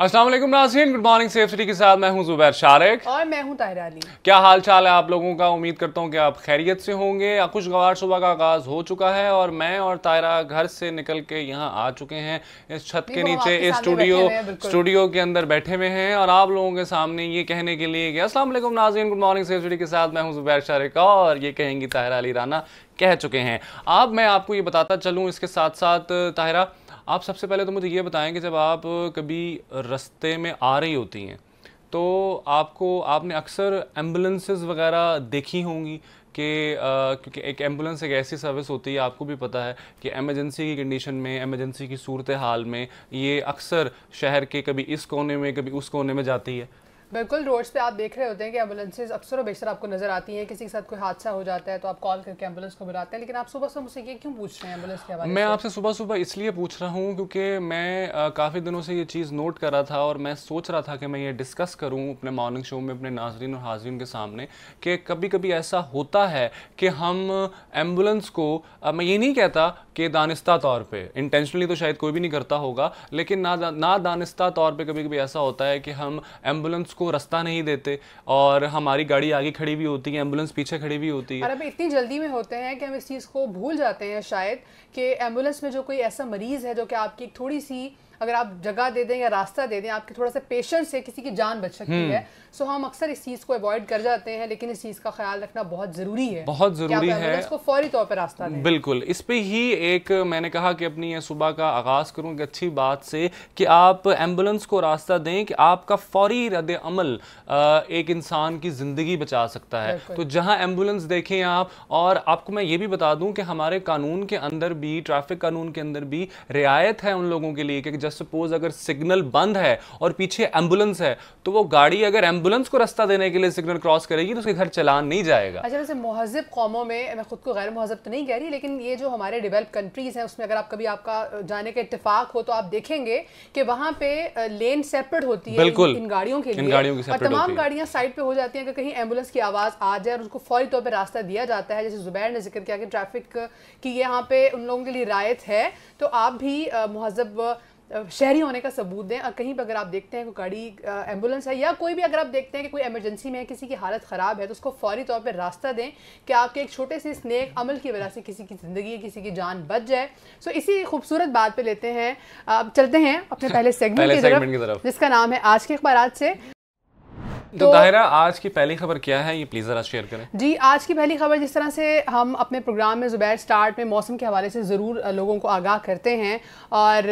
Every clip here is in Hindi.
असलम नाजीन गुड मॉर्निंग सेफ सिटी के साथ मैं हूं जुबैर शारिक और मैं हूं ताहिर अली क्या हाल चाल है आप लोगों का उम्मीद करता हूं कि आप खैरियत से होंगे खुशगवार सुबह का आगाज़ हो चुका है और मैं और तायरा घर से निकल के यहाँ आ चुके हैं इस छत के नीचे इस स्टूडियो स्टूडियो के अंदर बैठे हुए हैं और आप लोगों के सामने ये कहने के लिए कि असलम नाजीन गुड मॉर्निंग सेफ सिटी के साथ मैं हूँ जुबैर शारिक और ये कहेंगी ताहिरा अली राना कह चुके हैं अब मैं आपको ये बताता चलूँ इसके साथ साथ ताहिरा आप सबसे पहले तो मुझे ये बताएं कि जब आप कभी रस्ते में आ रही होती हैं तो आपको आपने अक्सर एम्बुलेंसेज वगैरह देखी होंगी कि क्योंकि एक एम्बुलेंस एक ऐसी सर्विस होती है आपको भी पता है कि एमरजेंसी की कंडीशन में एमरजेंसी की सूरत हाल में ये अक्सर शहर के कभी इस कोने में कभी उस कोने में जाती है बिल्कुल रोड्स पे आप देख रहे होते हैं कि एम्बुलेंसेज अक्सर बेशर आपको नजर आती हैं किसी के साथ कोई हादसा हो जाता है तो आप कॉल करके एम्बुलेंस को बुलाते हैं लेकिन आप सुबह सुबह मुझसे ये क्यों पूछ रहे हैं एम्बुलेंस के हवाले मैं आपसे सुबह सुबह इसलिए पूछ रहा हूँ क्योंकि मैं काफ़ी दिनों से ये चीज़ नोट कर रहा था और मैं सोच रहा था कि मैं ये डिस्कस करूँ अपने मॉर्निंग शो में अपने नाजरीन और हाजरीन के सामने कि कभी कभी ऐसा होता है कि हम एम्बुलेंस को मैं ये नहीं कहता कि दानिस्ता तौर पर इंटेंशनली तो शायद कोई भी नहीं करता होगा लेकिन ना ना दानिस्ता तौर पर कभी कभी ऐसा होता है कि हम एम्बुलेंस उसको रास्ता नहीं देते और हमारी गाड़ी आगे खड़ी भी होती है एम्बुलेंस पीछे खड़ी भी होती है अब इतनी जल्दी में होते हैं कि हम इस चीज़ को भूल जाते हैं शायद कि एम्बुलेंस में जो कोई ऐसा मरीज़ है जो कि आपकी थोड़ी सी अगर आप जगह दे दें या रास्ता दे दें आपके थोड़ा सा पेशेंस है किसी की जान बच सकती हम्म। है सो हम अक्सर इस चीज़ को अवॉइड कर जाते हैं लेकिन इस चीज़ का ख्याल रखना बहुत ज़रूरी है बहुत ज़रूरी है इसको फौरी तौर पर रास्ता बिल्कुल इस पर ही एक मैंने कहा कि अपनी सुबह का आगाज़ करूँ एक अच्छी बात से कि आप एम्बुलेंस को रास्ता दें कि आपका फौरी रद्द अमल एक इंसान की ज़िंदगी बचा सकता है तो जहाँ एम्बुलेंस देखें आप और आपको मैं ये भी बता दूं कि हमारे कानून के अंदर भी ट्रैफिक कानून के अंदर भी रियायत है उन लोगों के लिए कि जस्ट सपोज अगर सिग्नल बंद है और पीछे एम्बुलेंस है तो वो गाड़ी अगर एम्बुलेंस को रास्ता देने के लिए सिग्नल क्रॉस करेगी तो उसके घर चलान नहीं जाएगा अच्छा वैसे महजब कौमों में मैं खुद को गैर महजब तो नहीं कह रही लेकिन ये जो हमारे डेवलप कंट्रीज़ हैं उसमें अगर आप कभी आपका जाने का इतफाक हो तो आप देखेंगे कि वहाँ पे लेन सेपरेट होती है इन, इन गाड़ियों के लिए गाड़ियों और तमाम गाड़ियाँ साइड पे हो जाती हैं अगर कहीं एम्बुलेंस की आवाज़ आ जाए और उसको फौरी तौर पर रास्ता दिया जाता है जैसे जुबैर ने जिक्र किया कि ट्रैफिक की यहाँ पे उन लोगों के लिए रायत है तो आप भी महजब शहरी होने का सबूत दें और कहीं पर अगर आप देखते हैं कोई गाड़ी एम्बुलेंस है या कोई भी अगर आप देखते हैं कि कोई एमरजेंसी में है किसी की हालत ख़राब है तो उसको फौरी तौर पर रास्ता दें कि आपके एक छोटे से स्नेक अमल की वजह से किसी की ज़िंदगी किसी की जान बच जाए सो इसी खूबसूरत बात पर लेते हैं अब चलते हैं अपने पहले सेगमेंट की तरफ जिसका नाम है आज के अखबार से तो, तो, दाहिरा आज की पहली खबर क्या है ये प्लीज जरा शेयर करें जी आज की पहली खबर जिस तरह से हम अपने प्रोग्राम में जुबैर स्टार्ट में मौसम के हवाले से ज़रूर लोगों को आगाह करते हैं और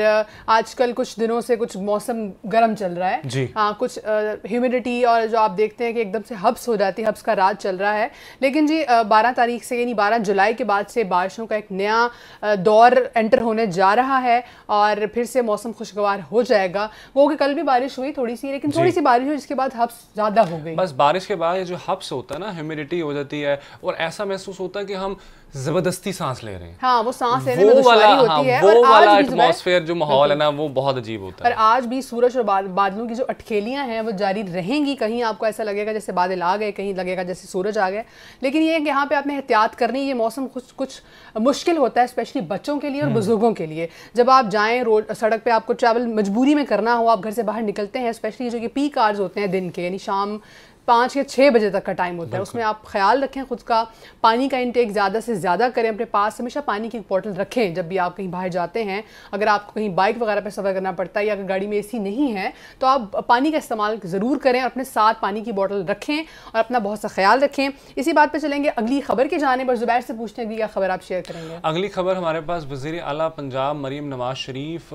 आजकल कुछ दिनों से कुछ मौसम गर्म चल रहा है जी हाँ कुछ ह्यूमिडिटी और जो आप देखते हैं कि एकदम से हब्स हो जाती है हब्स का राज चल रहा है लेकिन जी बारह तारीख से यानी बारह जुलाई के बाद से बारिशों का एक नया दौर एंटर होने जा रहा है और फिर से मौसम खुशगवार हो जाएगा वो कि कल भी बारिश हुई थोड़ी सी लेकिन थोड़ी सी बारिश हुई जिसके बाद हब्स ज़्यादा हो गई बस बारिश के बाद जो हब्स होता है ना ह्यूमिडिटी हो जाती है और ऐसा महसूस होता है कि हम जबरदस्ती सांस ले रहे हैं हाँ वो सांस लेने वो में वाला, होती हाँ, है वो वाला एटमॉस्फेयर जो माहौल है ना वो बहुत अजीब होता है और आज भी सूरज और बादलों की जो अटकेलियां हैं वो जारी रहेंगी कहीं आपको ऐसा लगेगा जैसे बादल आ गए कहीं लगेगा जैसे सूरज आ गए लेकिन ये यहाँ पे आपने एहतियात करनी ये मौसम कुछ कुछ मुश्किल होता है स्पेशली बच्चों के लिए और हम्म। बुजुर्गों के लिए जब आप जाए रोड सड़क पर आपको ट्रैवल मजबूरी में करना हो आप घर से बाहर निकलते हैं स्पेशली जो कि पीक आवर्स होते हैं दिन के यानी शाम पाँच या छः बजे तक का टाइम होता है उसमें आप ख्याल रखें खुद का पानी का इंटेक ज़्यादा से ज़्यादा करें अपने पास हमेशा पानी की बॉटल रखें जब भी आप कहीं बाहर जाते हैं अगर आपको कहीं बाइक वगैरह पर सफ़र करना पड़ता है या अगर गाड़ी में ए नहीं है तो आप पानी का इस्तेमाल ज़रूर करें और अपने साथ पानी की बॉटल रखें और अपना बहुत सा ख्याल रखें इसी बात पर चलेंगे अगली खबर के जाने पर ज़ुबैर से पूछने अगली क्या खबर आप शेयर करेंगे अगली खबर हमारे पास वजीर अला पंजाब मरीम नवाज शरीफ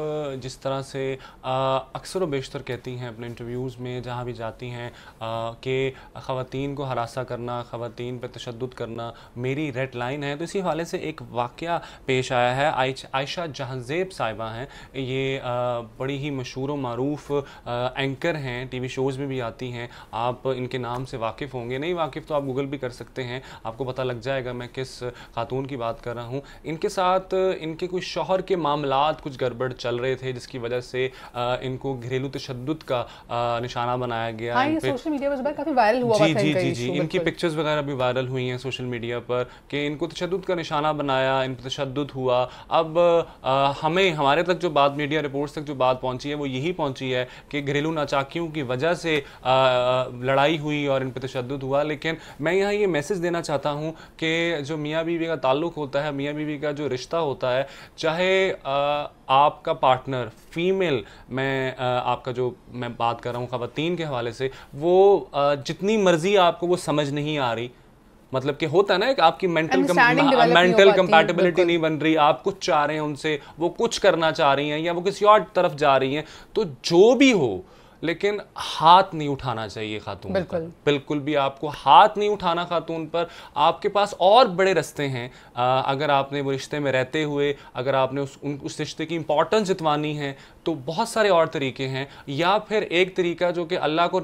जिस तरह से अक्सर व बेशतर कहती हैं अपने इंटरव्यूज़ में जहाँ भी जाती हैं कि ख़वान को हरासा करना ख़वान पर तशद करना मेरी रेड लाइन है तो इसी हवाले से एक वाक़ पेश आया है आयशा जहाँजेब साहिबा हैं ये बड़ी ही मशहूर व मरूफ एंकर हैं टी वी शोज़ में भी आती हैं आप इनके नाम से वाकिफ़ होंगे नहीं वाकिफ़ तो आप गूगल भी कर सकते हैं आपको पता लग जाएगा मैं किस खातून की बात कर रहा हूँ इनके साथ इनके कुछ शोहर के मामला कुछ गड़बड़ चल रहे थे जिसकी वजह से इनको घरेलू तशद का निशाना बनाया गया हाँ, सोशल मीडिया पर काफ़ी वायरल हुआ जी जी जी जी इनकी पिक्चर्स मतलब। वगैरह भी वायरल हुई हैं सोशल मीडिया पर कि इनको तशद का निशाना बनाया इन पर तशद हुआ अब आ, हमें हमारे तक जो बात मीडिया रिपोर्ट्स तक जो बात पहुंची है वो यही पहुंची है कि घरेलू नाचाकियों की वजह से लड़ाई हुई और इन पर तशद हुआ लेकिन मैं यहाँ ये मैसेज देना चाहता हूँ कि जो मियाँ बीवी का ताल्लुक होता है मियाँ बीवी का जो रिश्ता होता है चाहे आपका पार्टनर फीमेल मैं आपका जो मैं बात कर रहा हूँ खातन के हवाले से वो जितनी मर्जी आपको वो समझ नहीं आ रही मतलब कि होता ना एक आपकी मेंटल मेंटल कंपैटिबिलिटी नहीं बन रही आप कुछ चाह रहे हैं उनसे वो कुछ करना चाह रही हैं या वो किसी और तरफ जा रही हैं तो जो भी हो लेकिन हाथ नहीं उठाना चाहिए खातून बिल्कुल पर बिल्कुल भी आपको हाथ नहीं उठाना खातून पर आपके पास और बड़े रस्ते हैं आ, अगर आपने वो रिश्ते में रहते हुए अगर आपने उस उन, उस रिश्ते की इंपॉर्टेंस जितवानी है तो बहुत सारे और तरीके हैं या फिर एक तरीका जो कि अल्लाह को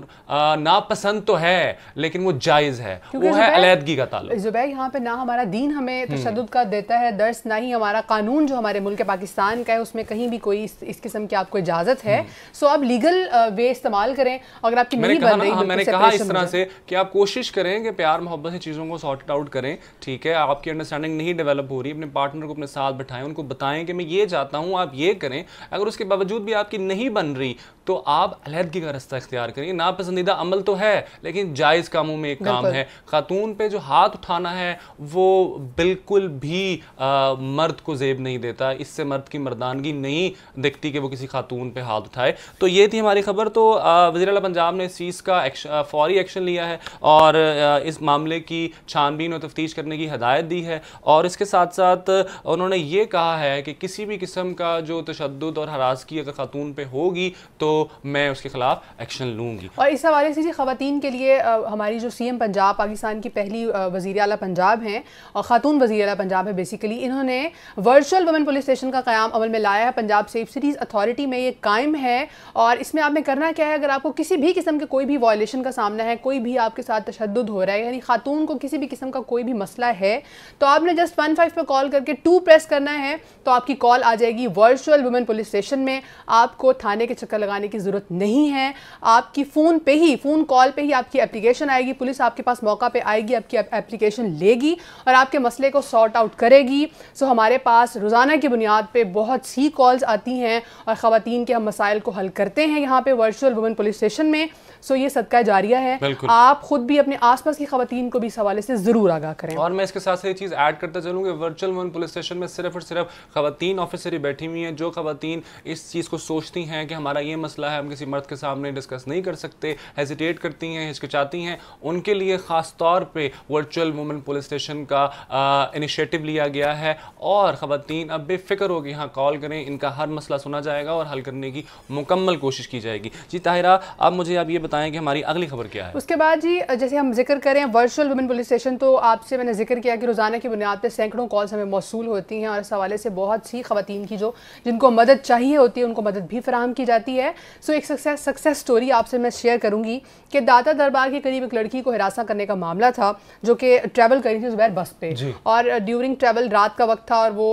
नापसंद तो है लेकिन वो जायज़ है वो है अलीहदगी का ताल्लुक जुबै यहाँ पे ना हमारा दीन हमें हम्म। तशद का देता है दर्श ना ही हमारा कानून जो हमारे मुल्क पाकिस्तान का है उसमें कहीं भी कोई इस, इस किस्म की आपको इजाज़त है सो हम्म। अब लीगल वे ये इस्तेमाल करें अगर आपकी मैंने कहा बन रही हाँ, मैंने कहा इस तरह से कि आप कोशिश करें कि प्यार मोहब्बत से चीज़ों को सॉर्ट आउट करें ठीक है आपकी अंडरस्टैंडिंग नहीं डेवलप हो रही अपने पार्टनर को अपने साथ बैठाएं उनको बताएं कि मैं ये चाहता हूँ आप ये करें अगर उसके बावजूद भी आपकी नहीं बन रही तो आप अलहदगी का रास्ता इख्तियार करें नापसंदीदा अमल तो है लेकिन जायज़ कामों में एक काम है खातून पे जो हाथ उठाना है वो बिल्कुल भी आ, मर्द को जेब नहीं देता इससे मर्द की मर्दानगी नहीं दिखती कि वो किसी खातून पे हाथ उठाए तो ये थी हमारी खबर तो वजीर पंजाब ने इस चीज़ का एक्श, फौरी एक्शन लिया है और इस मामले की छानबीन और तफ्तीश करने की हदायत दी है और इसके साथ साथ उन्होंने ये कहा है कि किसी भी किस्म का जो तशद और हरासगी अगर खातून पर होगी तो मैं उसके खिलाफ एक्शन लूँगी और इस हवाले से जी खातन के लिए हमारी जो सी एम पंजाब पाकिस्तान की पहली वजी अला पंजाब हैं और ख़ातून वजी अला पंजाब है बेसिकली इन्होंने वर्चुअल वुमेन पुलिस स्टेशन का क्याम अमल में लाया है पंजाब सेफ सिटीज़ अथॉरिटी में ये कायम है और इसमें आपने कर करना क्या है अगर आपको किसी भी किस्म के कोई भी वॉयलेशन का सामना है कोई भी आपके साथ तशद हो रहा है यानी खातून को किसी भी किस्म का कोई भी मसला है तो आपने जस्ट वन फाइव पर कॉल करके टू प्रेस करना है तो आपकी कॉल आ जाएगी वर्चुअल वुमेन पुलिस स्टेशन में आपको थाने के चक्कर लगाने की ज़रूरत नहीं है आपकी फ़ोन पर ही फ़ोन कॉल पर ही आपकी एप्लीकेशन आएगी पुलिस आपके पास मौका पर आएगी आपकी एप्लीकेशन लेगी और आपके मसले को सॉर्ट आउट करेगी सो हमारे पास रोज़ाना की बुनियाद पर बहुत सी कॉल्स आती हैं और ख़वान के हम मसाइल को हल करते हैं यहाँ पर वर्चुअल वुमेन पुलिस स्टेशन में सो ये सदका जारिया है आप खुद भी अपने आसपास की खातन को भी इस हवाले से जरूर आगा करें और मैं इसके साथ ये चीज़ ऐड करता चलूंगी वर्चुअल वुमेन पुलिस स्टेशन में सिर्फ और सिर्फ खातन ऑफिसर ही बैठी हुई है जो खातन इस चीज़ को सोचती हैं कि हमारा ये मसला है हम किसी मर्द के सामने डिस्कस नहीं कर सकते हेजिटेट करती हैं हिचकिचाती हैं उनके लिए ख़ास तौर पर वर्चुअल वुमेन पुलिस स्टेशन का इनिशिएटिव लिया गया है और खातन अब बेफिक्र होगी यहाँ कॉल करें इनका हर मसला सुना जाएगा और हल करने की मुकम्मल कोशिश की जाएगी जी ताहिरा आप मुझे आप ये बताएं कि हमारी अगली खबर क्या है उसके बाद जी जैसे हम जिक्र करें वर्चुअल वुमेन पुलिस स्टेशन तो आपसे मैंने जिक्र किया कि रोज़ाना की बुनियाद पर सैकड़ों कॉल्स हमें मौसू होती हैं और इस हवाले से बहुत सी खातन की जो जिनको मदद चाहिए होती है उनको मदद भी फराहम की जाती है सो एक सक्सेस सक्सेस स्टोरी आपसे मैं शेयर करूँगी कि दाता दरबार के करीब एक लड़की को हिरासा करने का मामला था जो कि ट्रैवल करी थी जुबैर बस पे और ड्यूरिंग ट्रैवल रात का वक्त था और वो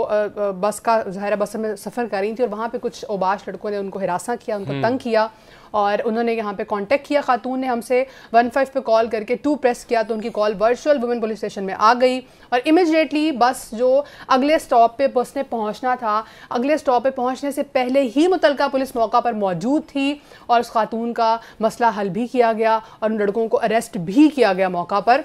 बस का जहरा बस में सफ़र कर रही थी और वहाँ पर कुछ ओबाश लड़कों ने उनको हिरासा किया उनको हम्म। तंग किया और उन्होंने यहाँ पे कांटेक्ट किया खातून ने हमसे वन फाइव पर कॉल करके टू प्रेस किया तो उनकी call virtual women police station में आ गई और इमिजिएटली बस जो अगले स्टॉप पे बस ने पहुँचना था अगले स्टॉप पर पहुँचने से पहले ही मुतल पुलिस मौका पर मौजूद थी और उस खातून का मसला हल भी किया गया और उन लड़कों को अरेस्ट भी किया गया मौका पर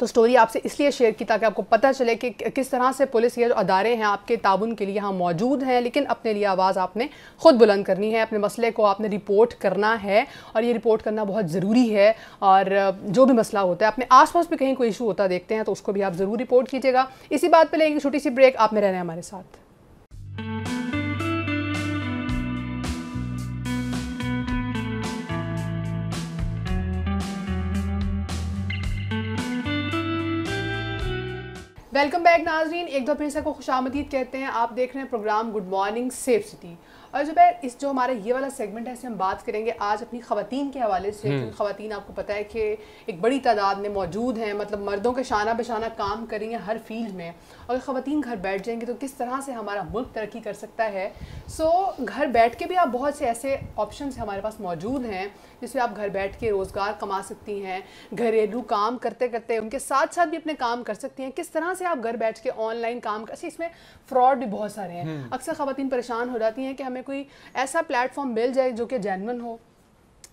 तो स्टोरी आपसे इसलिए शेयर की ताकि आपको पता चले कि किस तरह से पुलिस ये जो अदारे हैं आपके ताबन के लिए यहाँ मौजूद हैं लेकिन अपने लिए आवाज़ आपने ख़ुद बुलंद करनी है अपने मसले को आपने रिपोर्ट करना है और ये रिपोर्ट करना बहुत ज़रूरी है और जो भी मसला होता है अपने आसपास भी कहीं कोई इशू होता देखते हैं तो उसको भी आप ज़रूर रिपोर्ट कीजिएगा इसी बात पर लेंगे छोटी सी ब्रेक आप में रहना हमारे साथ वेलकम बैक नाजरीन एक दो फिर सबको खुश आमदीद कहते हैं आप देख रहे हैं programme good morning safe city और जो है इस जो हमारा ये वाला सेगमेंट है इससे हम बात करेंगे आज अपनी खातन के हवाले से हम्म। खातन आपको पता है कि एक बड़ी तादाद में मौजूद हैं मतलब मर्दों के शाना बशाना काम करेंगे हर फील्ड में अगर खातन घर बैठ जाएंगी तो किस तरह से हमारा मुल्क तरक्की कर सकता है सो घर बैठ के भी आप बहुत से ऐसे ऑप्शन हमारे पास मौजूद हैं जिसमें आप घर बैठ के रोज़गार कमा सकती हैं घरेलू काम करते करते उनके साथ साथ भी अपने काम कर सकती हैं किस तरह से आप घर बैठ के ऑनलाइन काम कर अच्छा, इसमें फ्रॉड भी बहुत सारे हैं हम्म। अक्सर खातन परेशान हो जाती हैं कि हमें कोई ऐसा प्लेटफॉर्म मिल जाए जो कि जैनवन हो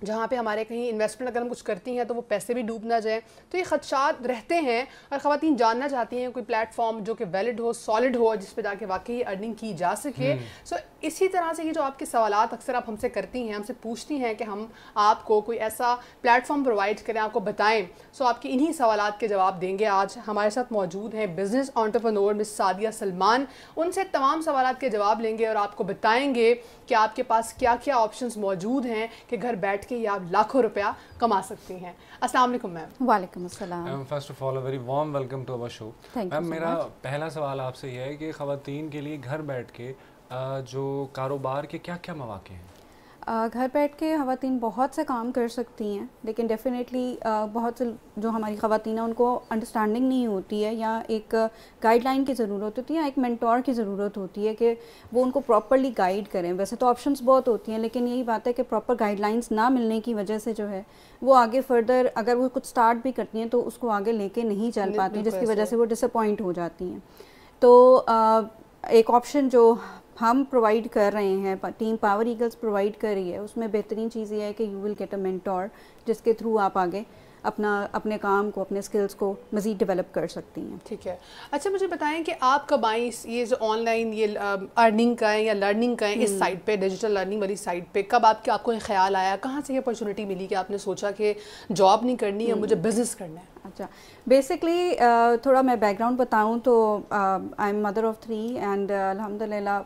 जहाँ पे हमारे कहीं इन्वेस्टमेंट अगर हम कुछ करती हैं तो वो पैसे भी डूब ना जाए तो ये खदशात रहते हैं और ख़वान जानना चाहती हैं कोई प्लेटफॉर्म जो कि वैलिड हो सॉलिड हो जिस पे जाके वाकई अर्निंग की जा सके सो हम्म। so, इसी तरह से ये जो आपके सवाल अक्सर आप हमसे करती हैं हमसे पूछती हैं कि हम आपको कोई ऐसा प्लेटफॉर्म प्रोवाइड करें आपको बताएं सो तो आपके इन्हीं सवाल के जवाब देंगे आज हमारे साथ मौजूद हैं business entrepreneur miss Sadia Salman उनसे तमाम सवाल के जवाब लेंगे और आपको बताएंगे कि आपके पास क्या क्या ऑप्शन मौजूद हैं कि घर बैठ के ही आप लाखों रुपया कमा सकती हैं असल मैम वाईकम first of all very warm welcome to our show ma'am मेरा पहला सवाल आपसे यह है कि ख़वातीन के लिए घर बैठ के जो कारोबार के क्या क्या मौाक़े हैं घर बैठ के खातन बहुत से काम कर सकती हैं लेकिन डेफ़िनेटली बहुत से जो हमारी खातन हैं उनको अंडरस्टैंडिंग नहीं होती है या एक गाइडलाइन की ज़रूरत होती है या एक मैंटोर की ज़रूरत होती है कि वो उनको प्रॉपरली गाइड करें वैसे तो ऑप्शंस बहुत होती हैं लेकिन यही बात है कि प्रॉपर गाइडलाइंस ना मिलने की वजह से जो है वो आगे फर्दर अगर वो कुछ स्टार्ट भी करती हैं तो उसको आगे लेके नहीं चल पाती जिसकी वजह से वो डिसअपॉइंट हो जाती हैं तो एक ऑप्शन जो हम प्रोवाइड कर रहे हैं टीम पावर ईगल्स प्रोवाइड कर रही है उसमें बेहतरीन चीज़ ये है कि you will get a mentor जिसके थ्रू आप आगे अपना अपने काम को अपने स्किल्स को मज़ीद डेवलप कर सकती हैं ठीक है अच्छा मुझे बताएं कि आप कब आई ये जो ऑनलाइन ये अर्निंग का है या लर्निंग का है इस साइट हम्म। पे डिजिटल लर्निंग वाली साइट पे कब आपके आपको ये ख्याल आया कहाँ से ये अपॉर्चुनिटी मिली कि आपने सोचा कि जॉब नहीं करनी है मुझे बिज़नेस हम्म। करना है अच्छा बेसिकली uh, थोड़ा मैं बैकग्राउंड बताऊँ तो I am mother of three and अलहमदिल्ला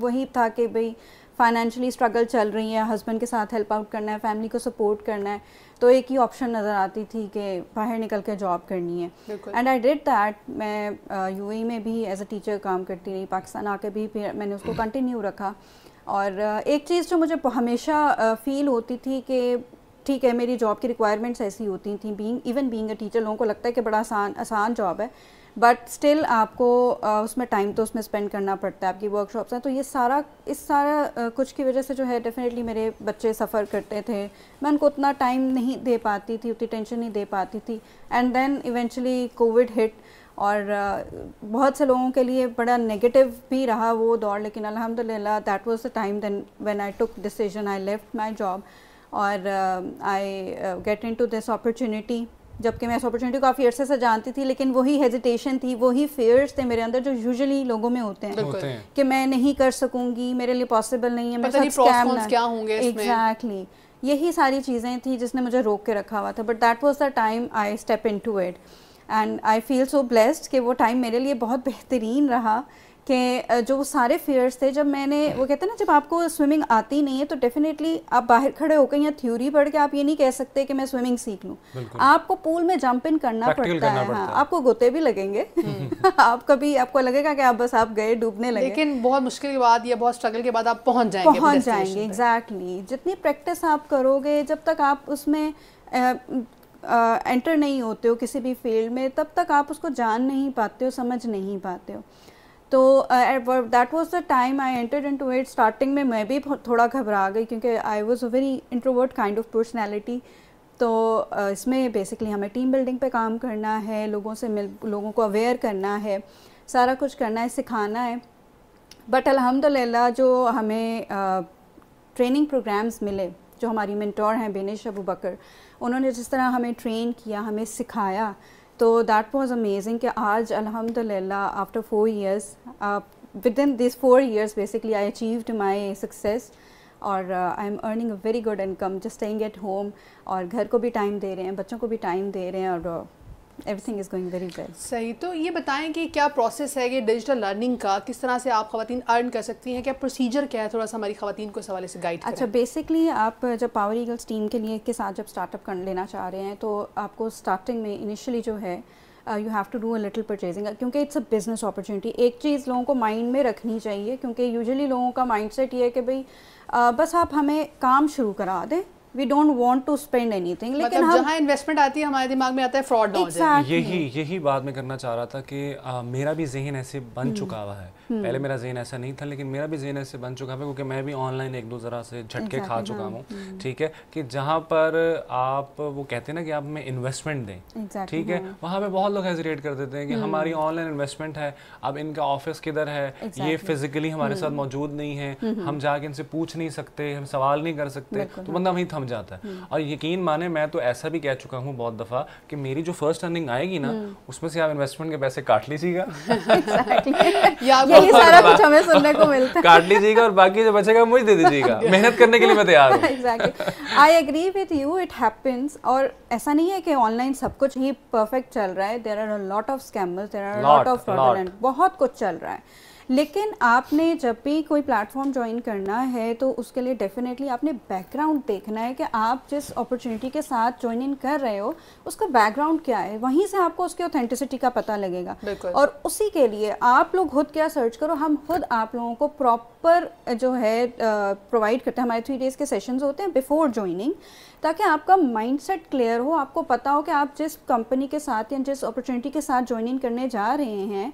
वही था कि भाई फाइनेंशियली स्ट्रगल चल रही है हस्बैंड के साथ हेल्प आउट करना है फैमिली को सपोर्ट करना है तो एक ही ऑप्शन नज़र आती थी कि बाहर निकल के जॉब करनी है एंड आई डिड दैट मैं यू uh, e में भी एज अ टीचर काम करती रही पाकिस्तान आके भी फिर मैंने उसको कंटिन्यू रखा और uh, एक चीज़ जो मुझे हमेशा फील uh, होती थी कि ठीक है मेरी जॉब की रिक्वायरमेंट्स ऐसी होती थी being even being a teacher लोगों को लगता है कि बड़ा आसान आसान जॉब है बट स्टिल आपको उसमें टाइम तो उसमें स्पेंड करना पड़ता है आपकी वर्कशॉप्स हैं तो ये सारा इस सारा कुछ की वजह से जो है डेफिनेटली मेरे बच्चे सफ़र करते थे मैं उनको उतना टाइम नहीं दे पाती थी उतनी टेंशन नहीं दे पाती थी and then eventually COVID hit और बहुत से लोगों के लिए बड़ा नेगेटिव भी रहा वो दौर लेकिन अलहमदिल्ला that was the time then when I took decision I left my job और I get into this opportunity जबकि मैं इस अपॉर्चुनिटी को काफ़ी अर्से से जानती थी लेकिन वही हेजिटेशन थी वही फेयर्स थे मेरे अंदर जो यूजुअली लोगों में होते हैं कि मैं नहीं कर सकूंगी मेरे लिए पॉसिबल नहीं है मेरे साथ क्या होंगे एग्जैक्टली यही सारी चीज़ें थी जिसने मुझे रोक के रखा हुआ था but that was the time I step into it and I feel so blessed कि वो टाइम मेरे लिए बहुत बेहतरीन रहा कि जो वो सारे फेयर्स थे जब मैंने वो कहते हैं ना जब आपको स्विमिंग आती नहीं है तो डेफिनेटली आप बाहर खड़े होकर या थ्योरी पढ़ के आप ये नहीं कह सकते कि मैं स्विमिंग सीख लूँ आपको पूल में जंप इन करना हाँ, पड़ता है हाँ आपको गोते भी लगेंगे हम्म। आप कभी आपको लगेगा कि आप बस आप गए डूबने लगे लेकिन बहुत मुश्किल के बाद या बहुत स्ट्रगल के बाद आप पहुँच जाएंगे पहुँच जाएंगे एग्जैक्टली जितनी प्रैक्टिस आप करोगे जब तक आप उसमें एंटर नहीं होते हो किसी भी फील्ड में तब तक आप उसको जान नहीं पाते हो समझ नहीं पाते हो तो that was the time I entered into it starting में मैं भी थोड़ा घबरा गई क्योंकि I was a very introvert kind of personality तो uh, इसमें बेसिकली हमें टीम बिल्डिंग पे काम करना है लोगों से मिल लोगों को अवेयर करना है सारा कुछ करना है सिखाना है बट अलहमदिल्ला जो हमें ट्रेनिंग uh, प्रोग्राम्स मिले जो हमारी मिनटोर हैं बेनिश अबू बकर उन्होंने जिस तरह हमें ट्रेन किया हमें सिखाया तो दैट वाज अमेजिंग कि आज अल्हम्दुलिल्लाह after four years within this four years basically I achieved my success और I am earning a very good income just staying at home और घर को भी टाइम दे रहे हैं बच्चों को भी टाइम दे रहे हैं और uh, everything is going very well सही तो ये बताएं कि क्या प्रोसेस है ये डिजिटल लर्निंग का किस तरह से आप खातन अर्न कर सकती हैं क्या प्रोसीजर क्या है थोड़ा सा हमारी खातन को इस हवाले से गाइड अच्छा बेसिकली आप जब पावर ईगल्स टीम के लिए के साथ जब स्टार्टअप कर लेना चाह रहे हैं तो आपको स्टार्टिंग में इनिशियली जो है you have to do a little purchasing क्योंकि इट्स अ बिजनेस अपॉर्चुनिटी एक चीज़ लोगों को माइंड में रखनी चाहिए क्योंकि यूजुअली लोगों का माइंड सेट ये है कि भाई uh, बस आप हमें काम शुरू करा दें we don't want to spend anything लेकिन मतलब हम जहां इन्वेस्टमेंट आती है हमारे दिमाग में आता है फ्रॉड exactly. यही यही बात मैं करना चाह रहा था कि आ, मेरा भी जहन ऐसे बन हम्म। चुका हुआ है हम्म। पहले मेरा जहन ऐसा नहीं था लेकिन मेरा भी जहन ऐसे बन चुका है क्योंकि मैं भी ऑनलाइन एक दो जरा से झटके खा चुका हाँ। हूँ हम्म। ठीक है कि जहाँ पर आप वो कहते हैं ना कि आप हमें इन्वेस्टमेंट दें ठीक है हाँ। वहाँ पे बहुत लोग हेजिटेट कर देते हैं कि हमारी ऑनलाइन इन्वेस्टमेंट है अब इनका ऑफिस किधर है ये फिजिकली हमारे साथ मौजूद नहीं है हम जाके इनसे पूछ नहीं सकते हम सवाल नहीं कर सकते तो बंदा मतलब वहीं थम जाता है हम्म। और यकीन माने मैं तो ऐसा भी कह चुका हूँ बहुत दफ़ा कि मेरी जो फर्स्ट अर्निंग आएगी ना हम्म। उसमें से आप इन्वेस्टमेंट के पैसे काट लीजिएगा काट लीजिएगा और बाकी जो बचेगा मुझे दे दीजिएगा मेहनत करने के लिए मैं तैयार I agree with you it happens और ऐसा नहीं है कि ऑनलाइन सब कुछ ही परफेक्ट चल रहा है there are lot of scammers there are lot of बहुत कुछ चल रहा है लेकिन आपने जब भी कोई प्लेटफॉर्म ज्वाइन करना है तो उसके लिए डेफिनेटली आपने बैकग्राउंड देखना है कि आप जिस अपॉर्चुनिटी के साथ ज्वाइन इन कर रहे हो उसका बैकग्राउंड क्या है वहीं से आपको उसकी ऑथेंटिसिटी का पता लगेगा और उसी के लिए आप लोग खुद क्या सर्च करो हम खुद आप लोगों को प्रॉपर जो है प्रोवाइड करते हैं हमारे थ्री डेज़ के सेशंस होते हैं बिफोर ज्वाइनिंग ताकि आपका माइंडसेट क्लियर हो आपको पता हो कि आप जिस कंपनी के साथ या जिस अपॉर्चुनिटी के साथ ज्वाइन इन करने जा रहे हैं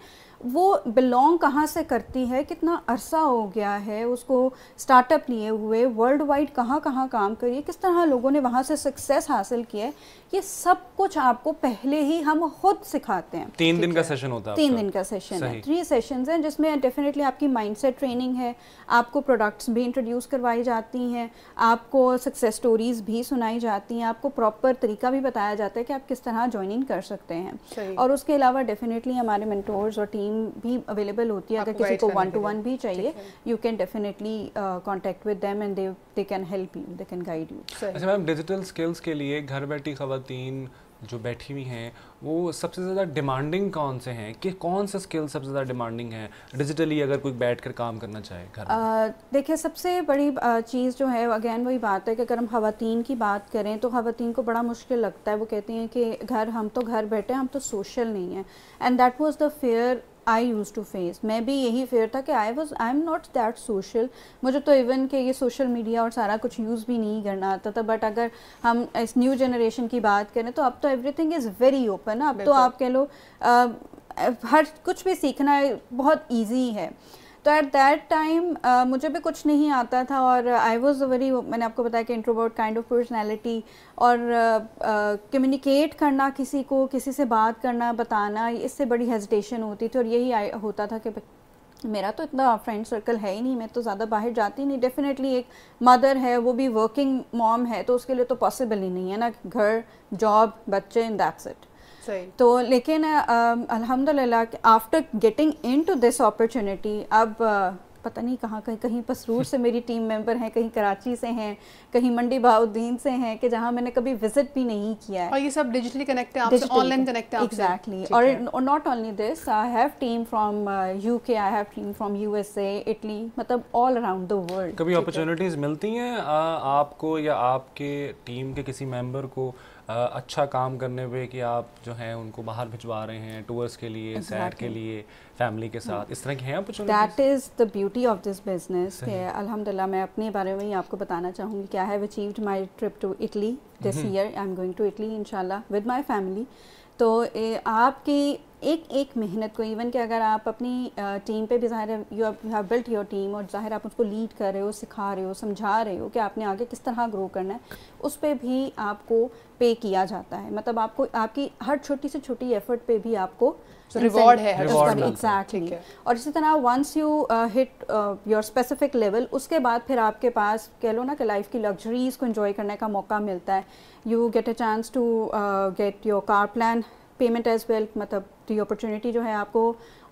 वो बिलोंग कहाँ से करती है कितना अरसा हो गया है उसको स्टार्टअप लिए हुए वर्ल्ड वाइड कहाँ कहाँ काम करिए किस तरह लोगों ने वहाँ से सक्सेस हासिल किया है ये सब कुछ आपको पहले ही हम खुद सिखाते हैं तीन दिन का सेशन होता है तीन दिन का सेशन है थ्री सेशंस हैं जिसमें डेफिनेटली आपकी माइंडसेट ट्रेनिंग है आपको प्रोडक्ट्स भी इंट्रोड्यूस करवाई जाती हैं आपको सक्सेस स्टोरीज भी सुनाई जाती हैं आपको प्रॉपर तरीका भी बताया जाता है कि आप किस तरह ज्वाइन इन कर सकते हैं और उसके अलावा डेफिनेटली हमारे मेंटोर्स और टीम भी अवेलेबल होती है अगर किसी को वन टू वन भी चाहिए you can definitely contact with them and they can help you they can guide you अच्छा मैम डिजिटल स्किल्स के लिए घर बैठी खबर तीन जो बैठी हुई हैं वो सबसे ज़्यादा डिमांडिंग कौन से हैं कि कौन से स्किल सबसे ज़्यादा डिमांडिंग है डिजिटली अगर कोई बैठ कर काम करना चाहे घर देखिए सबसे बड़ी चीज़ जो है अगेन वही बात है कि अगर हम खातन की बात करें तो खातन को बड़ा मुश्किल लगता है वो कहती हैं कि घर हम तो घर बैठे हैं हम तो सोशल नहीं है and that was the fear I use to face मैं भी यही फेयर था कि I was I am not that social मुझे तो इवन कि ये सोशल मीडिया और सारा कुछ यूज़ भी नहीं करना आता था बट अगर हम इस न्यू जनरेशन की बात करें तो अब तो everything is very open अब तो आप कह लो आ, हर कुछ भी सीखना बहुत ईजी है तो एट दैट टाइम मुझे भी कुछ नहीं आता था और आई वॉज़ वेरी मैंने आपको बताया कि इंट्रोवर्ट काइंड ऑफ पर्सनैलिटी और कम्युनिकेट uh, uh, करना किसी को किसी से बात करना बताना इससे बड़ी हेजिटेशन होती थी और यही होता था कि मेरा तो इतना फ्रेंड सर्कल है ही नहीं मैं तो ज़्यादा बाहर जाती नहीं डेफिनेटली एक मदर है वो भी वर्किंग मॉम है तो उसके लिए तो पॉसिबल ही नहीं है ना घर जॉब बच्चे इन दैट्स इट तो लेकिन अल्हम्दुलिल्लाह after getting into this opportunity अब पता नहीं कहाँ कहीं कहीं पसरूर से मेरी टीम मेंबर हैं कहीं कराची से हैं कहीं मंडी बाउद्दीन से हैं कि जहाँ मैंने कभी विजिट भी नहीं किया है और ये सब डिजिटली कनेक्ट है आपसे ऑनलाइन कनेक्ट है एग्जैक्टली और not only this I have team from UK I have team from USA Italy मतलब ऑल अराउंड द वर्ल्ड कभी अपॉर्चुनिटीज मिलती हैं आपको या आपके टीम के किसी मेंबर को अच्छा काम करने पे कि आप जो हैं उनको बाहर भिजवा रहे हैं टूर्स के लिए exactly. सैर के लिए फैमिली के साथ इस तरह के हैं that is the beauty of this business अल्हम्दुलिल्लाह मैं अपने बारे में ही आपको बताना चाहूँगी क्या have achieved my trip to Italy this year I am going to Italy इनशाला विद माई फैमिली तो ए, आपकी एक एक मेहनत को इवन कि अगर आप अपनी टीम पे भी ज़ाहिर you have built your team और ज़ाहिर आप उसको लीड कर रहे हो सिखा रहे हो समझा रहे हो कि आपने आगे किस तरह ग्रो करना है उस पर भी आपको पे किया जाता है मतलब आपको आपकी हर छोटी से छोटी एफर्ट पे भी आपको रिवॉर्ड है एग्जैक्टली और इसी तरह once you hit your specific level उसके बाद फिर आपके पास कह लो ना कि लाइफ की लग्जरीज को इन्जॉय करने का मौका मिलता है you get a chance to get your car plan payment as well मतलब दी अपॉर्चुनिटी जो है आपको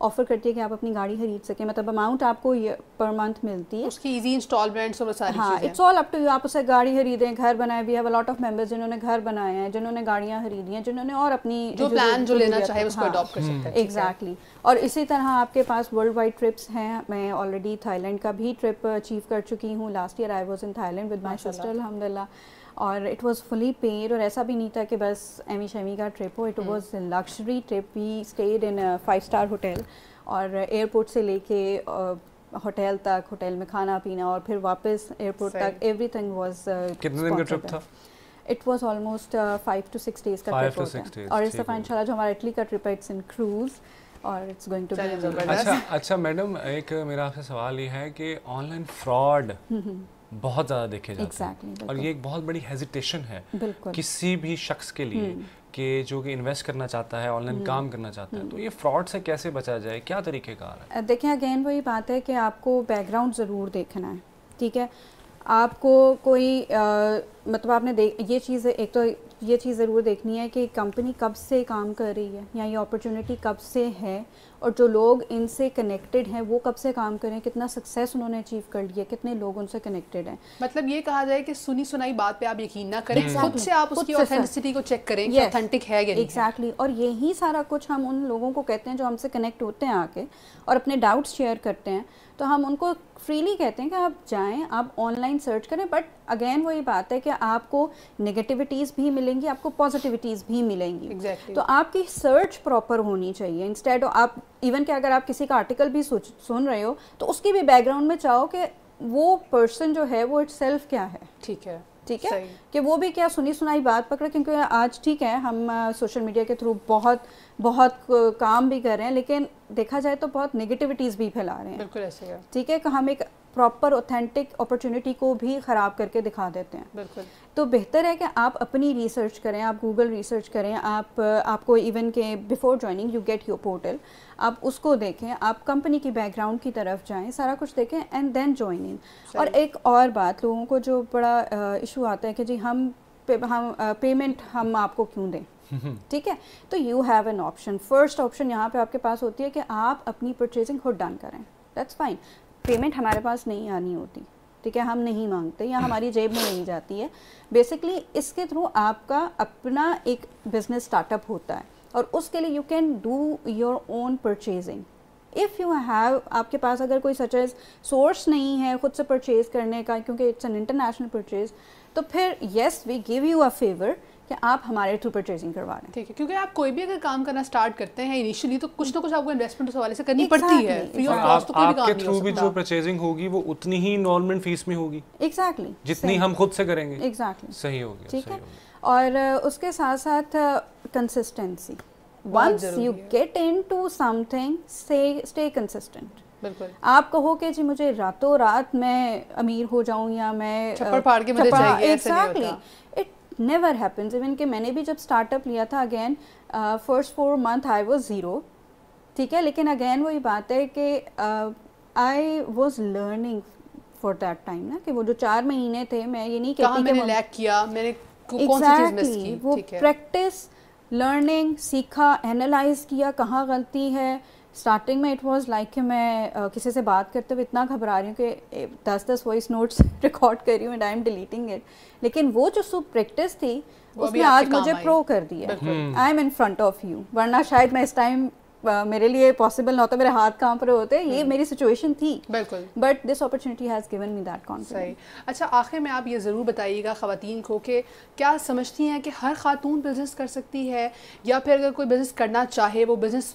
ऑफर करती है कि आप अपनी गाड़ी खरीद सकें मतलब अमाउंट आपको पर मंथ मिलती है उसकी इजी इंस्टॉलमेंट और सारी हाँ it's all up to you आप उसे गाड़ी खरीदें घर बनाए we have lot of members जिन्होंने घर बनाए हैं जिन्होंने गाड़ियाँ खरीदी हैं जिन्होंने और अपनी जो प्लान जो लेना चाहे उसको अडॉप्ट हाँ। कर सकते हैं एग्जैक्टली hmm. और इसी तरह आपके पास वर्ल्ड वाइड ट्रिप्स हैं मैं ऑलरेडी थाईलैंड का भी ट्रिप अचीव कर चुकी हूँ last year I was in Thailand with my sister अलहमदिल्ला और इट वाज फुली पेड और ऐसा भी नहीं था कि बस एमी शमी का ट्रिप हो it was luxury trip we stayed in five star hotel और एयरपोर्ट से लेके होटल तक होटल में खाना पीना और फिर वापस एयरपोर्ट तक एवरी थिंग वॉज का ट्रिप था it was almost five to six days का ट्रिप और इस दफ़ा इनशाला जो हमारा इटली का ट्रिप है इट्स इन क्रूज़ और इट्स गोइंग टू बी अच्छा अच्छा मैडम एक मेरा आपसे सवाल ये है कि ऑनलाइन फ्रॉड बहुत ज़्यादा देखे जाते exactly, हैं और ये एक बहुत बड़ी हेजिटेशन है किसी भी शख्स के लिए हम्म। कि जो कि इन्वेस्ट करना चाहता है ऑनलाइन हम्म। काम करना चाहता है हम्म। तो ये फ्रॉड से कैसे बचा जाए क्या तरीके का है देखें अगेन वही बात है कि आपको बैकग्राउंड ज़रूर देखना है ठीक है आपको कोई आ, मतलब आपने देख ये चीज़ एक तो ये चीज़ ज़रूर देखनी है कि कंपनी कब से काम कर रही है या ये अपॉर्चुनिटी कब से है और जो लोग इनसे कनेक्टेड हैं वो कब से काम कर रहे हैं कितना सक्सेस उन्होंने अचीव कर लिया कितने लोग उनसे कनेक्टेड हैं मतलब ये कहा जाए कि सुनी सुनाई बात पे आप यकीन ना करें खुद से आप उसकी ऑथेंटिसिटी को चेक करें yes, ऑथेंटिक है या एग्जैक्टली और यही सारा कुछ हम उन लोगों को कहते हैं जो हमसे कनेक्ट होते हैं आके और अपने डाउट्स शेयर करते हैं तो हम उनको फ्रीली कहते हैं कि आप जाएं आप ऑनलाइन सर्च करें बट अगेन वही बात है कि आपको नेगेटिविटीज़ भी मिलेंगी आपको पॉजिटिविटीज़ भी मिलेंगी exactly. तो आपकी सर्च प्रॉपर होनी चाहिए इंस्टेड आप इवन कि अगर आप किसी का आर्टिकल भी सुन रहे हो तो उसकी भी बैकग्राउंड में चाहो कि वो पर्सन जो है वो इट क्या है ठीक है ठीक है कि वो भी क्या सुनी सुनाई बात पकड़ा क्योंकि आज ठीक है हम सोशल मीडिया के थ्रू बहुत बहुत काम भी कर रहे हैं लेकिन देखा जाए तो बहुत नेगेटिविटीज भी फैला रहे हैं बिल्कुल ऐसे है ठीक है हम एक प्रॉपर ऑथेंटिक अपॉर्चुनिटी को भी ख़राब करके दिखा देते हैं बिल्कुल तो बेहतर है कि आप अपनी रिसर्च करें आप गूगल रिसर्च करें आप आपको इवन के before joining you get your portal आप उसको देखें आप कंपनी की बैकग्राउंड की तरफ जाएं सारा कुछ देखें एंड देन ज्वाइन इन और एक और बात लोगों को जो बड़ा इशू आता है कि जी हम पे, हम पेमेंट हम आपको क्यों दें ठीक है तो you have an option first option यहाँ पे आपके पास होती है कि आप अपनी परचेजिंग खुद डन करें दैट्स फाइन पेमेंट हमारे पास नहीं आनी होती ठीक है हम नहीं मांगते या हमारी जेब में नहीं जाती है बेसिकली इसके थ्रू आपका अपना एक बिजनेस स्टार्टअप होता है और उसके लिए you can do your own purchasing if you have आपके पास अगर कोई सच एज सोर्स नहीं है ख़ुद से परचेज़ करने का क्योंकि इट्स एन इंटरनेशनल परचेज़ तो फिर yes we give you a favour कि आप हमारे थ्रू परचेजिंग करवा रहे हैं ठीक है क्योंकि आप कोई भी अगर काम करना स्टार्ट करते हैं इनिशियली तो कुछ ना कुछ आपको इन्वेस्टमेंट उस हवाले से करनी exactly, पड़ती है फ्री ऑफ कॉस्ट तो कोई भी काम नहीं थ्रू भी जो परचेजिंग होगी वो उतनी ही इन्वॉल्वमेंट फीस में होगी एग्जैक्टली exactly, जितनी हम खुद से करेंगे एग्जैक्टली सही होगी ठीक है और उसके साथ साथ consistency once you get into something stay consistent आप कहो कि जी मुझे रातों रात मैं अमीर हो जाऊं या मैं छप्पड़ फाड़ के मुझे चाहिए exactly it never happens even कि मैंने भी जब स्टार्टअप लिया था again first four month I was zero ठीक है लेकिन अगेन वही बात है कि I was learning for that time ना कि वो जो चार महीने थे मैं ये नहीं कहती मैंने लैक किया मैंने एग्जैक्टली वो प्रैक्टिस लर्निंग सीखा एनालाइज किया कहाँ गलती है स्टार्टिंग में इट वाज लाइक कि मैं uh, किसी से बात करते हुए इतना घबरा रही हूँ कि दस दस वॉइस नोट्स रिकॉर्ड कर रही हूँ and I am deleting it लेकिन वो जो सुप प्रैक्टिस थी उसने आज मुझे प्रो कर दिया I am in front of you वरना शायद मैं इस टाइम मेरे लिए पॉसिबल ना होता तो मेरे हाथ कहाँ पर होते ये हम्म। मेरी सिचुएशन थी बिल्कुल but this opportunity has given me that confidence अच्छा आखिर में आप ये ज़रूर बताइएगा खातन को कि क्या समझती हैं कि हर खातून बिज़नेस कर सकती है या फिर अगर कोई बिज़नेस करना चाहे वो बिज़नेस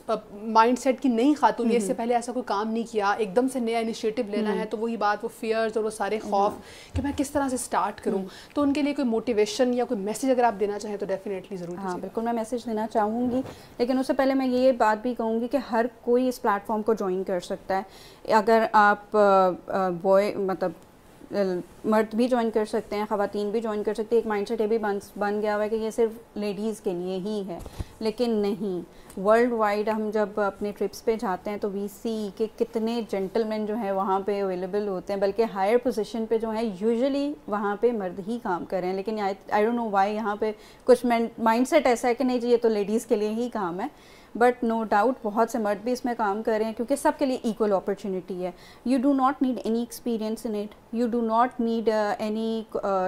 माइंड सेट की नई खातून हम्म, इससे हम्म। पहले ऐसा कोई काम नहीं किया एकदम से नया इनिशिएटिव लेना है तो वही बात वो फियर्स और वो सारे खौफ कि मैं किस तरह से स्टार्ट करूँ तो उनके लिए कोई मोटिवेशन या कोई मैसेज अगर आप देना चाहें तो डेफिनेटली ज़रूर हाँ बिल्कुल मैं मैसेज देना चाहूँगी लेकिन उससे पहले मैं ये बात भी कहूँगी कि हर कोई इस प्लेटफॉर्म को ज्वाइन कर सकता है अगर आप बॉय मतलब मर्द भी ज्वाइन कर सकते हैं ख़वान भी ज्वाइन कर सकते हैं एक सेट ये भी बन बन गया हुआ है कि ये सिर्फ लेडीज़ के लिए ही है लेकिन नहीं वर्ल्ड वाइड हम जब अपने ट्रिप्स पे जाते हैं तो वी सी के कितने जेंटलमैन जो है वहाँ पे अवेलेबल होते हैं बल्कि हायर पोजीशन पे जो है यूजुअली वहाँ पे मर्द ही काम कर रहे हैं लेकिन आई डोंट नो वाई यहाँ पे कुछ माइंड सेट ऐसा है कि नहीं जी ये तो लेडीज़ के लिए ही काम है बट नो डाउट बहुत से मर्द भी इसमें काम कर रहे हैं क्योंकि सबके लिए इक्वल अपॉर्चुनिटी है you do not need any experience in it you do not need any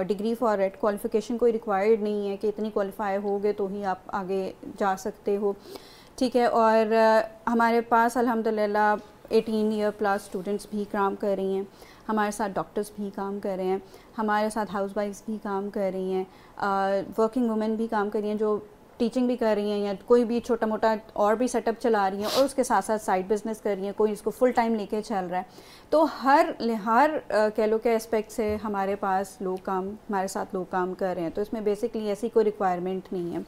degree for it qualification कोई रिक्वायर्ड नहीं है कि इतनी क्वालिफाई हो गए तो ही आप आगे जा सकते हो ठीक है और uh, हमारे पास अलहमदिल्ला 18 ईयर प्लस स्टूडेंट्स भी काम कर रही हैं हमारे साथ डॉक्टर्स भी काम कर रहे हैं हमारे साथ हाउस वाइफ्स भी काम कर रही हैं वर्किंग uh, वुमेन भी काम कर रही हैं जो टीचिंग भी कर रही हैं या कोई भी छोटा मोटा और भी सेटअप चला रही हैं और उसके साथ साथ साइड बिजनेस कर रही हैं कोई इसको फुल टाइम लेके चल रहा है तो हर हर कह लो के एस्पेक्ट से हमारे पास लोग काम हमारे साथ लोग काम कर रहे हैं तो इसमें बेसिकली ऐसी कोई रिक्वायरमेंट नहीं है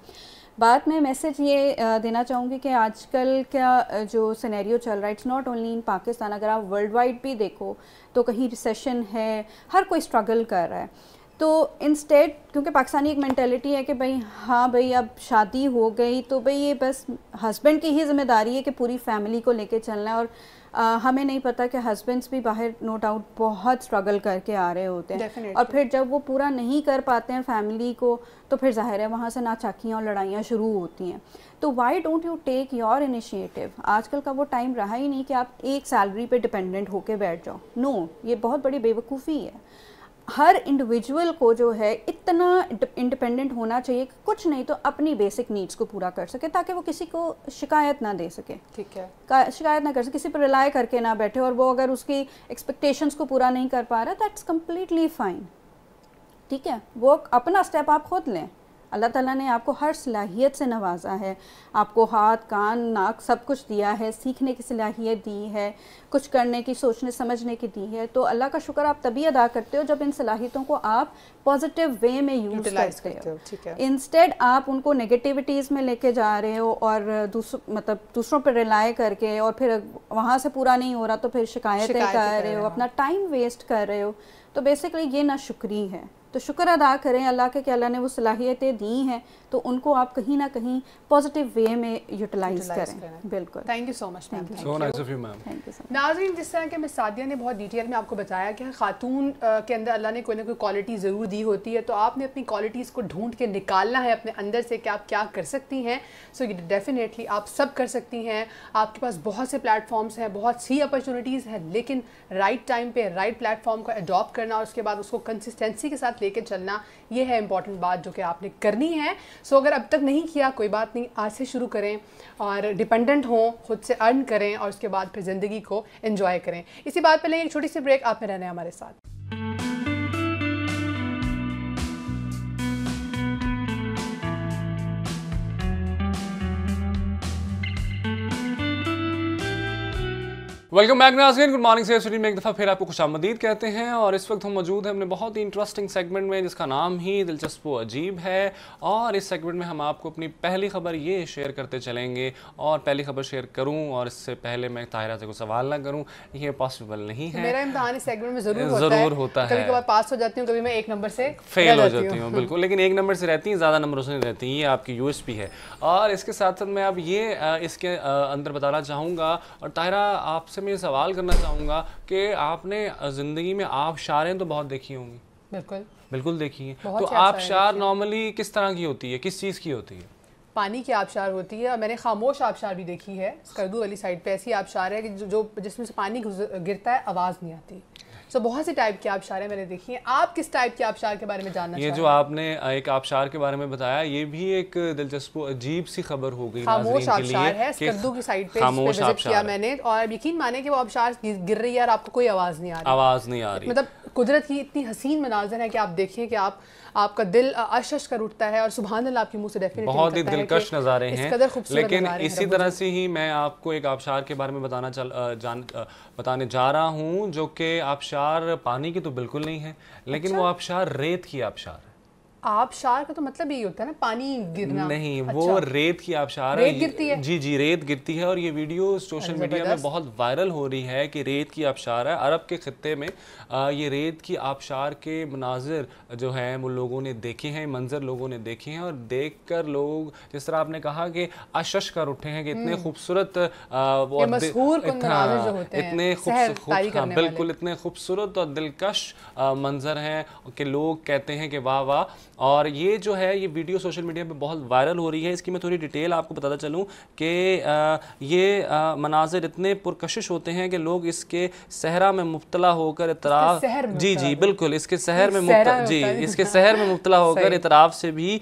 बात में मैसेज ये देना चाहूँगी कि आजकल का जो सिनेरियो चल रहा है it's not only in Pakistan अगर आप वर्ल्ड वाइड भी देखो तो कहीं रिसेशन है हर कोई स्ट्रगल कर रहा है तो इंस्टेड क्योंकि पाकिस्तानी एक मैंटेलिटी है कि भाई हाँ भाई अब शादी हो गई तो भाई ये बस हस्बैंड की ही जिम्मेदारी है कि पूरी फैमिली को लेके चलना है और आ, हमें नहीं पता कि हस्बैंड्स भी बाहर नो डाउट बहुत स्ट्रगल करके आ रहे होते हैं Definitely. और फिर जब वो पूरा नहीं कर पाते हैं फैमिली को तो फिर जाहिर है वहाँ से नाचाकियाँ और लड़ाइयाँ शुरू होती हैं तो why don't you take your initiative आजकल का वो टाइम रहा ही नहीं कि आप एक सैलरी पे डिपेंडेंट होके बैठ जाओ नो no, ये बहुत बड़ी बेवकूफ़ी है हर इंडिविजुअल को जो है इतना इंडिपेंडेंट होना चाहिए कि कुछ नहीं तो अपनी बेसिक नीड्स को पूरा कर सके ताकि वो किसी को शिकायत ना दे सके ठीक है शिकायत ना कर सके किसी पर रिलाय करके ना बैठे और वो अगर उसकी एक्सपेक्टेशंस को पूरा नहीं कर पा रहा दैट्स कम्प्लीटली फाइन ठीक है वो अपना स्टेप आप खुद लें अल्लाह ताला ने आपको हर सलाहियत से नवाजा है आपको हाथ कान नाक सब कुछ दिया है सीखने की सलाहियत दी है कुछ करने की सोचने समझने की दी है तो अल्लाह का शुक्र आप तभी अदा करते हो जब इन सलाहियतों को आप पॉजिटिव वे में यूज करते हो इंस्टेड आप उनको नेगेटिविटीज़ में लेके जा रहे हो और दूस मतलब दूसरों पर रिलाई करके और फिर वहाँ से पूरा नहीं हो रहा तो फिर शिकायतें कर रहे हो अपना टाइम हाँ। वेस्ट कर रहे हो तो बेसिकली ये ना शुक्री है तो शुक्र अदा करें अल्लाह के कि अल्लाह ने वो सलाहियतें दी हैं तो उनको आप कहीं ना कहीं पॉजिटिव वे में यूटिलाइज करें।, बिल्कुल thank you so much ma'am Nazreen जिस तरह के मैं सादिया ने बहुत डिटेल में आपको बताया कि खातून के अंदर अल्लाह ने कोई ना कोई क्वालिटी ज़रूर दी होती है तो आपने अपनी क्वालिटीज़ को ढूंढ के निकालना है अपने अंदर से कि आप क्या कर सकती हैं सो ये डेफिनेटली आप सब कर सकती हैं आपके पास बहुत से प्लेटफॉर्म्स हैं बहुत सी अपॉर्चुनिटीज़ हैं लेकिन राइट टाइम पर राइट प्लेटफॉर्म को अडॉप्ट करना और उसके बाद उसको कंसिस्टेंसी के साथ लेके चलना ये है इंपॉर्टेंट बात जो कि आपने करनी है सो अगर अब तक नहीं किया कोई बात नहीं आज से शुरू करें और डिपेंडेंट हों खुद से अर्न करें और उसके बाद फिर ज़िंदगी को इन्जॉय करें इसी बात पर लेंगे एक छोटी सी ब्रेक आप में रहने हमारे साथ welcome back Nazreen good morning safe city में एक दफ़ा फिर आपको खुश आमदीद कहते हैं और इस वक्त हम मौजूद हैं अपने बहुत ही इंटरेस्टिंग सेगमेंट में जिसका नाम ही दिलचस्प अजीब है और इस सेगमेंट में हम आपको अपनी पहली खबर ये शेयर करते चलेंगे और पहली खबर शेयर करूं और इससे पहले मैं ताहिरा से कोई सवाल ना करूं ये पॉसिबल नहीं है मेरा इम्तहान इस सेगमेंट में ज़रूर ज़रूर होता है कभी पास हो जाती हूँ कभी मैं एक नंबर से फेल हो जाती हूँ बिल्कुल लेकिन एक नंबर से रहती हैं ज़्यादा नंबरों से नहीं रहती ये आपकी यू है और इसके साथ साथ मैं अब ये इसके अंदर बताना चाहूँगा और ताहिरा आपसे आपसे मैं ये सवाल करना चाहूँगा कि आपने ज़िंदगी में आबशारें तो बहुत देखी होंगी बिल्कुल बिल्कुल देखी हैं तो आबशार नॉर्मली किस तरह की होती है किस चीज़ की होती है पानी की आबशार होती है और मैंने खामोश आबशार भी देखी है स्कर्दू वाली साइड पे ऐसी आबशार है कि जो, जो जिसमें से पानी गिरता है आवाज़ नहीं आती सो so, बहुत से टाइप के आबशार हैं मैंने देखी हैं आप किस टाइप के आबशार के बारे में जानना ये जो आपने एक आबशार के बारे में बताया ये भी एक दिलचस्प अजीब सी खबर हो गई खामोश आबशार है की साइड पे विजिट किया मैंने और यकीन माने की वो आबशार गिर रही है और आपको कोई आवाज़ नहीं आ रही आवाज़ नहीं आ रही मतलब कुदरत की इतनी हसीन मनाजर है कि आप देखिए कि आप आपका दिल अशश कर उठता है और सुबह आपके मुंह से डेफिनेटली बहुत ही दिलकश नज़ारे हैं लेकिन इसी तरह से ही मैं आपको एक आबशार के बारे में बताना चल जान बताने जा रहा हूँ जो कि आबशार पानी की तो बिल्कुल नहीं है लेकिन अच्छा। वो आबशार रेत की आबशार आबशार का तो मतलब यही होता है ना पानी गिरना नहीं अच्छा। वो रेत की आबशार रेत गिरती है जी जी रेत गिरती है और ये वीडियो सोशल मीडिया में बहुत वायरल हो रही है कि रेत की आबशार है अरब के खत्ते में आ, ये रेत की आबशार के मनाजिर जो हैं वो लोगों ने देखे हैं मंजर लोगों ने देखे हैं और देख कर लोग जिस तरह आपने कहा कि अशश कर उठे हैं कि इतने हम्म। खूबसूरत इतने हाँ, बिल्कुल इतने खूबसूरत और दिलकश मंजर हैं कि लोग कहते हैं कि वाह वाह और ये जो है ये वीडियो सोशल मीडिया पे बहुत वायरल हो रही है इसकी मैं थोड़ी डिटेल आपको बताता चलूँ कि ये मनाजिर इतने पुरकशिश होते हैं कि लोग इसके सहरा में मुबतला होकर इतराफ़ जी जी बिल्कुल इसके शहर में जी इसके शहर में मुबतला होकर इतराफ़ से भी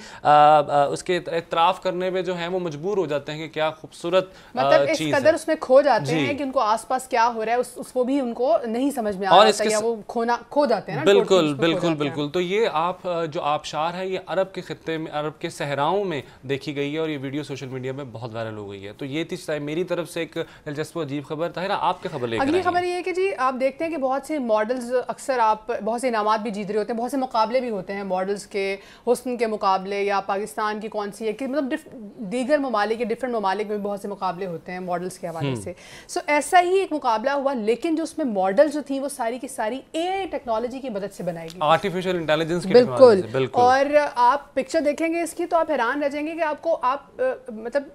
उसके इतराफ़ करने में जो है वो मजबूर हो जाते हैं कि क्या खूबसूरत मतलब इस कदर उसमें खो जाते हैं कि उनको आसपास क्या हो रहा है उस, उसको भी उनको नहीं समझ में आ रहा या वो खोना खो जाते हैं बिल्कुल बिल्कुल बिल्कुल तो ये आप जो आबशार शिकार है ये अरब के खत्े में अरब के सहराओं में देखी गई है और ये वीडियो सोशल मीडिया में बहुत वायरल हो गई है तो ये थी मेरी तरफ से एक दिलचस्प अजीब खबर था ना आपके खबर अगली खबर ये है कि जी आप देखते हैं कि बहुत से मॉडल्स अक्सर आप बहुत से इनामत भी जीत रहे होते हैं बहुत से मुकाबले भी होते हैं मॉडल्स के हसन के मुकाबले या पाकिस्तान की कौन सी है कि मतलब दीगर ममालिक डिफरेंट ममालिक में बहुत से मुकाबले होते हैं मॉडल्स के हवाले हम्म। से सो ऐसा ही एक मुकाबला हुआ लेकिन जो उसमें मॉडल जो थी वो सारी की सारी ए टेक्नोलॉजी की मदद से बनाई गई आर्टिफिशियल इंटेलिजेंस बिल्कुल और और आप पिक्चर देखेंगे इसकी तो आप हैरान रह जाएंगे कि आपको आप आ, मतलब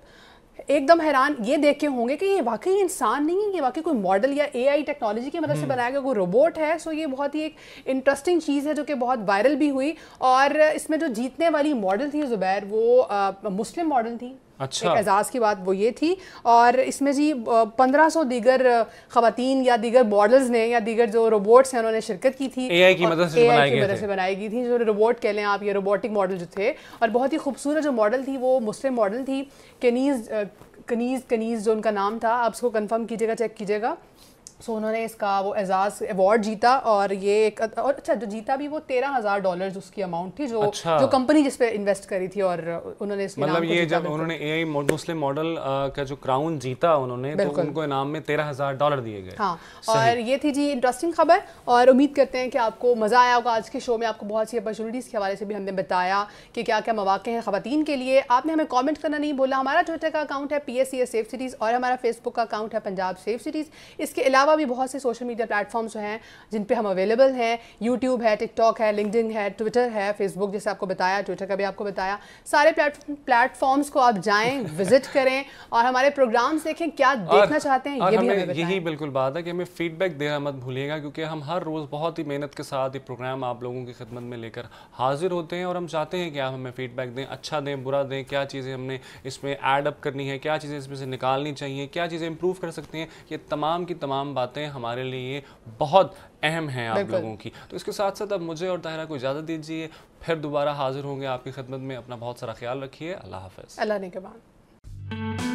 एकदम हैरान ये देख के होंगे कि ये वाकई इंसान नहीं है ये वाकई कोई मॉडल या एआई टेक्नोलॉजी की मदद से हम्म। बनाया गया कोई रोबोट है सो ये बहुत ही एक इंटरेस्टिंग चीज़ है जो कि बहुत वायरल भी हुई और इसमें जो जीतने वाली मॉडल थी जुबैर वो आ, मुस्लिम मॉडल थी अच्छा एजाज़ की बात वो ये थी और इसमें जी पंद्रह सौ दीगर खातन या दीगर मॉडल्स ने या दीगर जो रोबोट्स हैं उन्होंने शिरकत की थी एआई की मदद से बनाई गई थी।, बनाई गई थी जो रोबोट कह लें आप ये रोबोटिक मॉडल जो थे और बहुत ही खूबसूरत जो मॉडल थी वो मुस्लिम मॉडल थी कनीज कनीज कनीज जो उनका नाम था आप उसको कन्फर्म कीजिएगा चेक कीजिएगा सो उन्होंने इसका वो एजाज़ अवार्ड जीता और ये एक और अच्छा जो जीता भी वो तेरह हज़ार डॉलर उसकी अमाउंट थी जो अच्छा। जो कंपनी जिसपे इन्वेस्ट करी थी और उन्होंने मतलब ये जब उन्होंने ए मुस्लिम मॉडल का जो क्राउन जीता उन्होंने तो उनको इनाम में तेरह हज़ार डॉलर दिए गए हाँ और ये थी जी इंटरेस्टिंग खबर और उम्मीद करते हैं कि आपको मज़ा आया होगा आज के शो में आपको बहुत सी अपॉर्चुनिटीज़ के हवाले से भी हमने बताया कि क्या क्या मौाक़े हैं खातन के लिए आपने हमें कॉमेंट करना नहीं बोला हमारा ट्विटर का अकाउंट है P S C S safe cities और हमारा फेसबुक का अकाउंट है पंजाब सेफ सिटीज़ इसके अलावा अलावा भी बहुत से सोशल मीडिया प्लेटफॉर्म्स हैं जिन पे हम अवेलेबल हैं यूट्यूब है टिकटॉक है लिंकडिन है ट्विटर है फेसबुक जैसे आपको बताया ट्विटर का भी आपको बताया सारे प्लेटफॉर्म्स को आप जाएँ विजिट करें और हमारे प्रोग्राम्स देखें क्या देखना चाहते हैं ये भी हमें यही बिल्कुल बात है कि हमें फीडबैक देना मत भूलिएगा क्योंकि हम हर रोज़ बहुत ही मेहनत के साथ ये प्रोग्राम आप लोगों की खिदमत में लेकर हाजिर होते हैं और हम चाहते हैं कि आप हमें फीडबैक दें अच्छा दें बुरा दें क्या चीज़ें हमने इसमें ऐड अप करनी है क्या चीज़ें इसमें से निकालनी चाहिए क्या चीज़ें इंप्रूव कर सकते हैं ये तमाम की तमाम बात बातें हमारे लिए बहुत अहम हैं आप लोगों की तो इसके साथ साथ अब मुझे और ताहरा को इजाज़त दीजिए फिर दोबारा हाजिर होंगे आपकी खिदमत में अपना बहुत सारा ख्याल रखिए अल्लाह हाफ अल्लाह ने के बाद